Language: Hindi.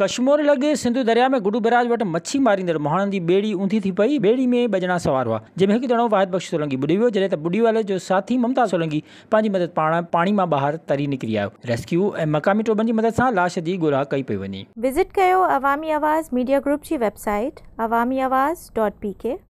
कश्मोर लॻे सिंधु दरिया में गुडू बराज वटि मच्छी मारींदड़ मोहाणनि जी ॿेड़ी ऊंधी थी पई बेड़ी में ॿ सवार हुआ जंहिंमें हिकु ॼणो वाहिद बख़्श सोलंगी ॿुॾी वियो जॾहिं त वाले जो साथी ममता सोलंगी पंहिंजी मदद पा पाणी मां ॿाहिरि तरी निकिरी आयो रेस्क्यू ऐं मक़ामी टोबन की मदद से लाश की ॻोल्हा कई पई वञे विज़िट कयो अवामी आवाज़ मीडिया ग्रुप जी website Awami Awaz dot P के